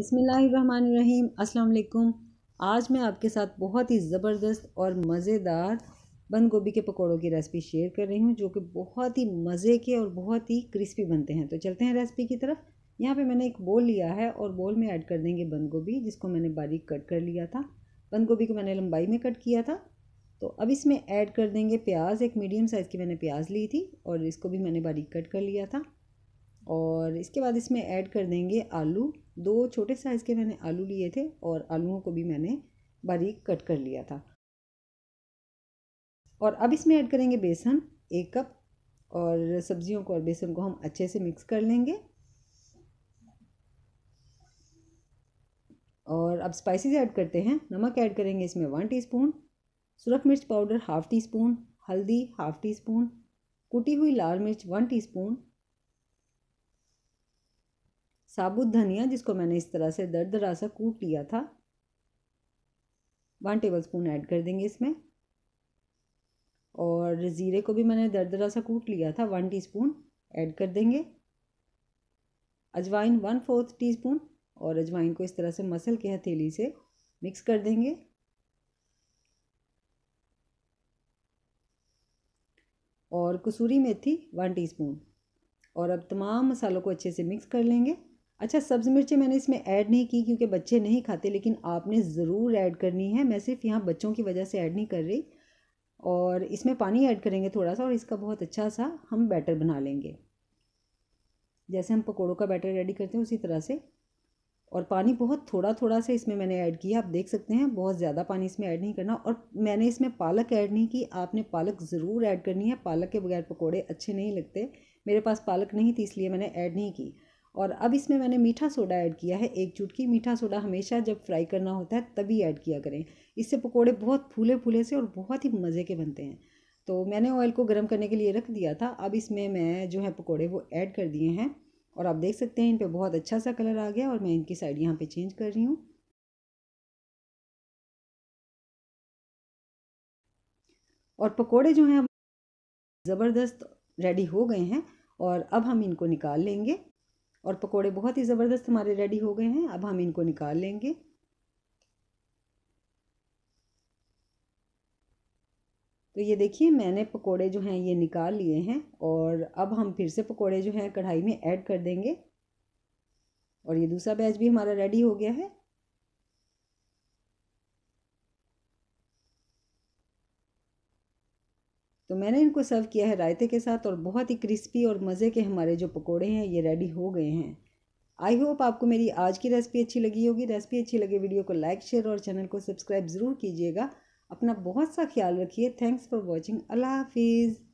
बसमीम् अल्लाम आज मैं आपके साथ बहुत ही ज़बरदस्त और मज़ेदार बंद गोभी के पकौड़ों की रेसिपी शेयर कर रही हूँ जो कि बहुत ही मज़े के और बहुत ही क्रिस्पी बनते हैं तो चलते हैं रेसिपी की तरफ यहाँ पे मैंने एक बोल लिया है और बोल में ऐड कर देंगे बंद गोभी जिसको मैंने बारीक कट कर लिया था बंद गोभी को मैंने लंबाई में कट किया था तो अब इसमें ऐड कर देंगे प्याज एक मीडियम साइज़ की मैंने प्याज ली थी और इसको भी मैंने बारीक कट कर लिया था और इसके बाद इसमें ऐड कर देंगे आलू दो छोटे साइज़ के मैंने आलू लिए थे और आलूओं को भी मैंने बारीक कट कर लिया था और अब इसमें ऐड करेंगे बेसन एक कप और सब्जियों को और बेसन को हम अच्छे से मिक्स कर लेंगे और अब स्पाइसेस ऐड करते हैं नमक ऐड करेंगे इसमें वन टीस्पून सुरख मिर्च पाउडर हाफ़ टी स्पून हल्दी हाफ़ टी स्पून कुटी हुई लाल मिर्च वन टीस्पून साबुत धनिया जिसको मैंने इस तरह से दर दरा सा कूट लिया था वन टेबल स्पून ऐड कर देंगे इसमें और ज़ीरे को भी मैंने दर दरा सा कूट लिया था वन टीस्पून ऐड कर देंगे अजवाइन वन फोर्थ टीस्पून और अजवाइन को इस तरह से मसल के हथेली से मिक्स कर देंगे और कसूरी मेथी वन टीस्पून और अब तमाम मसालों को अच्छे से मिक्स कर लेंगे अच्छा सब्ज़ मिर्चें मैंने इसमें ऐड नहीं की क्योंकि बच्चे नहीं खाते लेकिन आपने ज़रूर ऐड करनी है मैं सिर्फ यहाँ बच्चों की वजह से ऐड नहीं कर रही और इसमें पानी ऐड करेंगे थोड़ा सा और इसका बहुत अच्छा सा हम बैटर बना लेंगे जैसे हम पकौड़ों का बैटर रेडी करते हैं उसी तरह से और पानी बहुत थोड़ा थोड़ा सा इसमें मैंने ऐड किया आप देख सकते हैं बहुत ज़्यादा पानी इसमें ऐड नहीं करना और मैंने इसमें पालक ऐड नहीं की आपने पालक ज़रूर ऐड करनी है पालक के बगैर पकौड़े अच्छे नहीं लगते मेरे पास पालक नहीं थी इसलिए मैंने ऐड नहीं की और अब इसमें मैंने मीठा सोडा ऐड किया है एक चुटकी मीठा सोडा हमेशा जब फ्राई करना होता है तभी ऐड किया करें इससे पकोड़े बहुत फूले फूले से और बहुत ही मज़े के बनते हैं तो मैंने ऑयल को गर्म करने के लिए रख दिया था अब इसमें मैं जो है पकोड़े वो ऐड कर दिए हैं और आप देख सकते हैं इन पर बहुत अच्छा सा कलर आ गया और मैं इनकी साइड यहाँ पर चेंज कर रही हूँ और पकोड़े जो हैं ज़बरदस्त रेडी हो गए हैं और अब हम इनको निकाल लेंगे और पकोड़े बहुत ही ज़बरदस्त हमारे रेडी हो गए हैं अब हम इनको निकाल लेंगे तो ये देखिए मैंने पकोड़े जो हैं ये निकाल लिए हैं और अब हम फिर से पकोड़े जो हैं कढ़ाई में ऐड कर देंगे और ये दूसरा बैच भी हमारा रेडी हो गया है तो मैंने इनको सर्व किया है रायते के साथ और बहुत ही क्रिस्पी और मज़े के हमारे जो पकोड़े हैं ये रेडी हो गए हैं आई होप आपको मेरी आज की रेसिपी अच्छी लगी होगी रेसिपी अच्छी लगे वीडियो को लाइक शेयर और चैनल को सब्सक्राइब ज़रूर कीजिएगा अपना बहुत सा ख्याल रखिए थैंक्स फॉर वॉचिंग अल्लाह हाफिज़